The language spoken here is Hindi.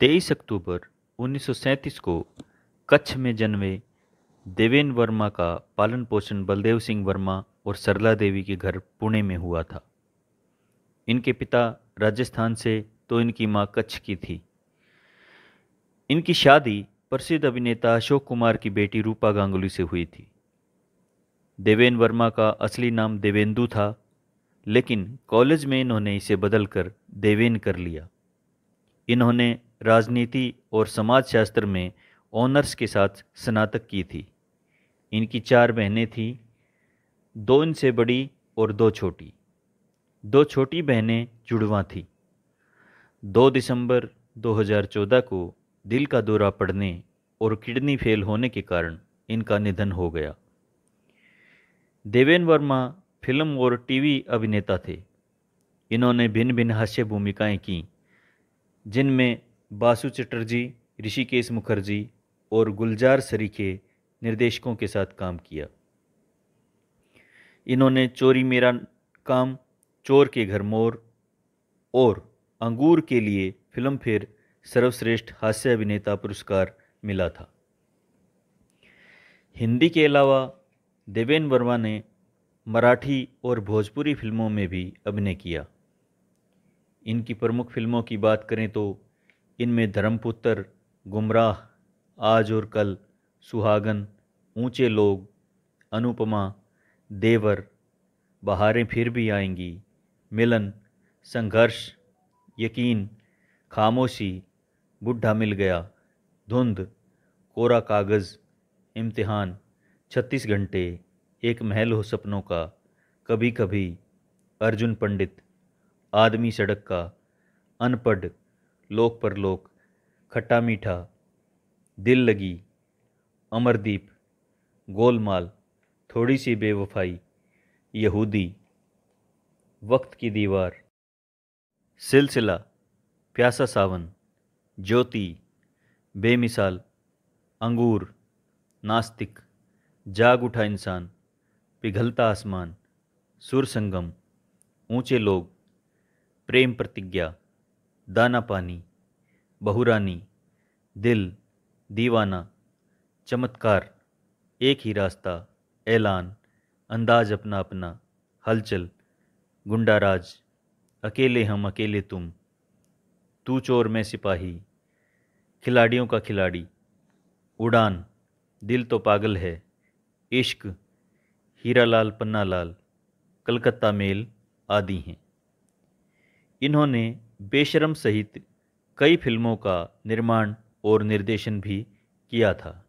तेईस अक्टूबर 1937 को कच्छ में जन्मे देवेन वर्मा का पालन पोषण बलदेव सिंह वर्मा और सरला देवी के घर पुणे में हुआ था इनके पिता राजस्थान से तो इनकी मां कच्छ की थी इनकी शादी प्रसिद्ध अभिनेता अशोक कुमार की बेटी रूपा गांगुली से हुई थी देवेन वर्मा का असली नाम देवेंदु था लेकिन कॉलेज में इन्होंने इसे बदलकर देवेन कर लिया इन्होंने राजनीति और समाजशास्त्र में ऑनर्स के साथ स्नातक की थी इनकी चार बहनें थीं दो इनसे बड़ी और दो छोटी दो छोटी बहनें जुड़वा थीं दो दिसंबर 2014 को दिल का दौरा पड़ने और किडनी फेल होने के कारण इनका निधन हो गया देवेन वर्मा फिल्म और टीवी अभिनेता थे इन्होंने भिन्न भिन्न हास्य भूमिकाएं की जिनमें बासु चटर्जी ऋषिकेश मुखर्जी और गुलजार सरीखे निर्देशकों के साथ काम किया इन्होंने चोरी मेरा काम चोर के घर मोर और अंगूर के लिए फिल्म फेयर सर्वश्रेष्ठ हास्य अभिनेता पुरस्कार मिला था हिंदी के अलावा देवेन वर्मा ने मराठी और भोजपुरी फिल्मों में भी अभिनय किया इनकी प्रमुख फिल्मों की बात करें तो इनमें धर्मपुत्र गुमराह आज और कल सुहागन ऊंचे लोग अनुपमा देवर बहारें फिर भी आएंगी मिलन संघर्ष यकीन खामोशी बुढ़ा मिल गया धुंध कोरा कागज़ इम्तिहान छत्तीस घंटे एक महल हो सपनों का कभी कभी अर्जुन पंडित आदमी सड़क का अनपढ़ लोक परलोक खट्टा मीठा दिल लगी अमरदीप गोलमाल थोड़ी सी बेवफाई यहूदी वक्त की दीवार सिलसिला प्यासा सावन ज्योति बेमिसाल अंगूर नास्तिक जाग उठा इंसान पिघलता आसमान सुर संगम ऊंचे लोग प्रेम प्रतिज्ञा दाना पानी बहुरानी दिल दीवाना चमत्कार एक ही रास्ता ऐलान अंदाज अपना अपना हलचल गुंडा राज अकेले हम अकेले तुम तू चोर में सिपाही खिलाड़ियों का खिलाड़ी उड़ान दिल तो पागल है इश्क हीरा लाल पन्ना लाल कलकत्ता मेल आदि हैं इन्होंने बेशरम सहित कई फिल्मों का निर्माण और निर्देशन भी किया था